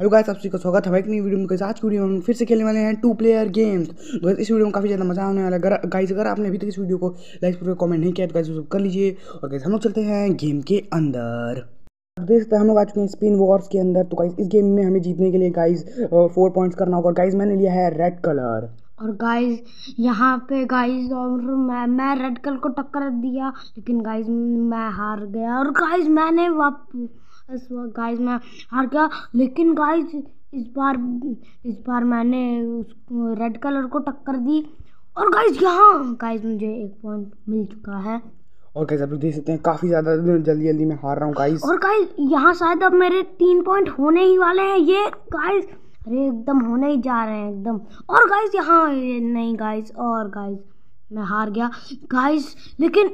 hello guys आप सभी का स्वागत है एक नई वीडियो में गाइस आज की वीडियो में फिर से खेलने वाले हैं टू प्लेयर गेम्स तो इस वीडियो में काफ़ी ज़्यादा मज़ा आने वाला है गाइस अगर आपने अभी तक इस वीडियो को लाइक पर कमेंट नहीं किया तो गाइस कर लीजिए और गाइस हम लोग चलते हैं गेम के अंदर देख सकते हैं हम लोग आ चुके हैं स्पिन वॉर्स के अंदर तो गाइस इस गेम में हमें जीतने के लिए गाइस फोर पॉइंट्स करना होगा गाइस मैंने लिया है रेड कलर और गाइस यहाँ पे गाइस और मैं मैं रेड कलर को टक्कर दिया लेकिन गाइस मैं हार गया और गाइस मैंने वापस बस गाइस मैं हार गया लेकिन गाइस इस बार इस बार मैंने उसको रेड कलर को टक्कर दी और गाइस यहाँ गाइस मुझे एक पॉइंट मिल चुका है और गाइस आप देख सकते हैं काफ़ी ज़्यादा जल्दी जल्दी मैं हार रहा हूँ गाइस और गाइस यहाँ शायद अब मेरे तीन पॉइंट होने ही वाले हैं ये गाइस अरे एकदम होने ही जा रहे हैं एकदम और गाइस यहाँ नहीं गाइस और गाइस मैं हार गया गाइस लेकिन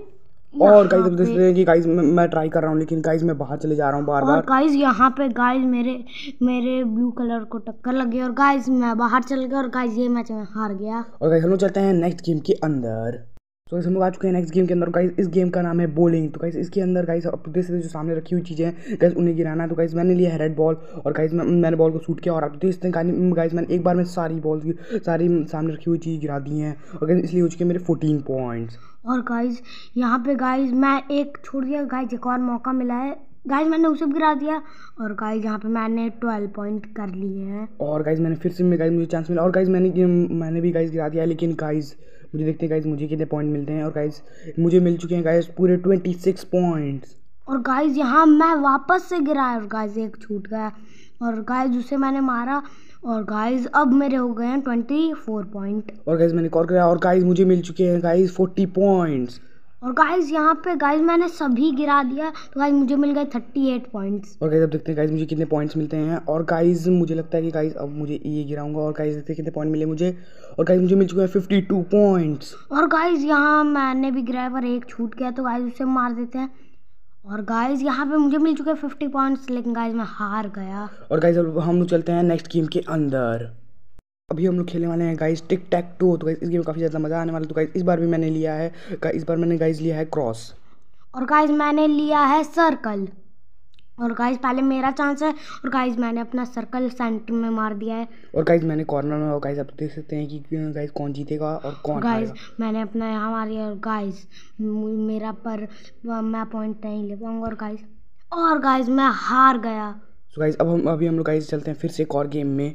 और गाइस देख रहे हैं कि गाइस मैं, ट्राई कर रहा हूँ लेकिन गाइस मैं बाहर चले जा रहा हूँ बार बार गाइस यहाँ पे गाइस मेरे मेरे ब्लू कलर को टक्कर लगी और गाइस मैं बाहर चल गया और गाइस ये मैच में हार गया और गाइस हम लोग चलते हैं नेक्स्ट गेम के अंदर सो so, हम लोग आ चुके हैं नेक्स्ट गेम के अंदर गाइस इस गेम का नाम है बोलिंग तो गाइस इसके अंदर गाइस आप देख सकते जो सामने रखी हुई चीज़ें हैं गाइस उन्हें गिराना है तो गाइस मैंने लिया है रेड बॉल और गाइस मैं मैंने बॉल को शूट किया और आप देख सकते हैं गाइस मैंने एक बार में सारी बॉल की सारी सामने रखी हुई चीज़ गिरा दी हैं और गाइस इसलिए हो चुके मेरे फोर्टीन पॉइंट्स और गाइज यहाँ पे गाइज मैं एक छोड़ दिया गाइज एक और मौका मिला है गाइज मैंने उसे भी गिरा दिया और गाइज यहाँ पे मैंने ट्वेल्व पॉइंट कर लिए हैं और गाइज मैंने फिर से गाइज मुझे चांस मिला और गाइज मैंने मैंने भी गाइज गिरा दिया लेकिन गाइज़ मुझे देखते हैं गाइज मुझे कितने पॉइंट मिलते हैं और गाइज मुझे मिल चुके हैं गाइज पूरे ट्वेंटी सिक्स पॉइंट्स और गाइज यहाँ मैं वापस से गिरा और गाइज एक छूट गया और गाइज उसे मैंने मारा और गाइज अब मेरे हो गए हैं ट्वेंटी फोर पॉइंट और गाइज मैंने कॉल कराया और गाइज मुझे मिल चुके हैं गाइज फोर्टी पॉइंट्स और गाइज यहाँ पे गाइज मैंने सभी गिरा दिया तो गाइज मुझे मिल गए थर्टी एट पॉइंट्स और गाइज अब देखते हैं गाइज मुझे कितने पॉइंट्स मिलते हैं और गाइज मुझे लगता है कि गाइज अब मुझे ये गिराऊंगा और गाइज देखते हैं कितने पॉइंट मिले मुझे और गाइज मुझे मिल चुके हैं फिफ्टी टू पॉइंट्स और गाइज यहाँ मैंने भी गिराया पर एक छूट गया तो गाइज उसे मार देते हैं और गाइज यहाँ पे मुझे मिल चुके हैं फिफ्टी पॉइंट्स लेकिन गाइज मैं हार गया और गाइज अब हम चलते हैं नेक्स्ट गेम के अंदर अभी हम लोग खेलने वाले हैं गाइस टिक टैक टू तो गाइस इस गेम में काफ़ी ज़्यादा मज़ा आने वाला तो गाइस इस बार भी मैंने लिया है इस बार मैंने गाइस लिया है क्रॉस और गाइस मैंने लिया है सर्कल और गाइस पहले मेरा चांस है और गाइस मैंने अपना सर्कल सेंटर में मार दिया है और गाइस मैंने कॉर्नर में और गाइस आप तो देख सकते हैं कि गाइस कौन जीतेगा और कौन गाइस मैंने अपना यहाँ मारी और गाइस मेरा पर मैं पॉइंट नहीं ले पाऊंगा और गाइस और गाइस मैं हार गया तो गाइस अब हम अभी हम लोग गाइस चलते हैं फिर से एक और गेम में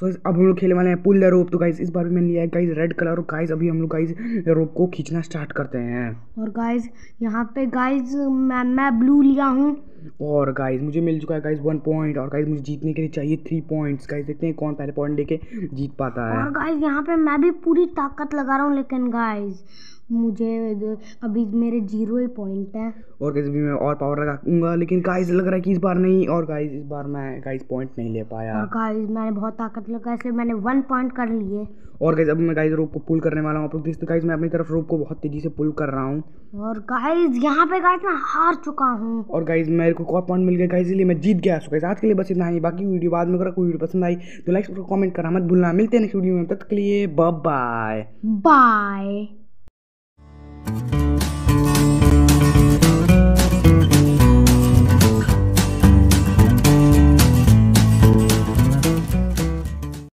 सो so, अब हम लोग खेलने वाले हैं पुल द रोप तो गाइज इस बार भी मैंने लिया है गाइज रेड कलर और गाइज अभी हम लोग गाइज रोप को खींचना स्टार्ट करते हैं और गाइज यहाँ पे गाइज मैं मैं ब्लू लिया हूँ और गाइज मुझे मिल चुका है गाइज वन पॉइंट और गाइज मुझे जीतने के लिए चाहिए थ्री पॉइंट्स गाइज देखते हैं कौन पहले पॉइंट लेके जीत पाता है और गाइज यहाँ पे मैं भी पूरी ताकत लगा रहा हूँ लेकिन गाइज मुझे अभी मेरे जीरो ही पॉइंट है और कैसे भी मैं और पावर लगाऊंगा लेकिन गाइस लग रहा है कि इस बार नहीं और गाइस इस बार मैं गाइस पॉइंट नहीं ले पाया और गाइस मैंने बहुत ताकत लगा इसलिए मैंने वन पॉइंट कर लिए और गाइस अब मैं गाइस रोप को पुल करने वाला हूँ आप लोग देखते गाइस मैं अपनी तरफ रोप को बहुत तेजी से पुल कर रहा हूँ और गाइज यहाँ पे गाइज मैं हार चुका हूँ और गाइज मेरे को एक पॉइंट मिल गया इसलिए मैं जीत गया सो आज के लिए बस इतना ही बाकी वीडियो बाद में अगर कोई वीडियो पसंद आई तो लाइक कमेंट करा मत भूलना मिलते हैं नेक्स्ट वीडियो में तब तक के लिए बाय बाय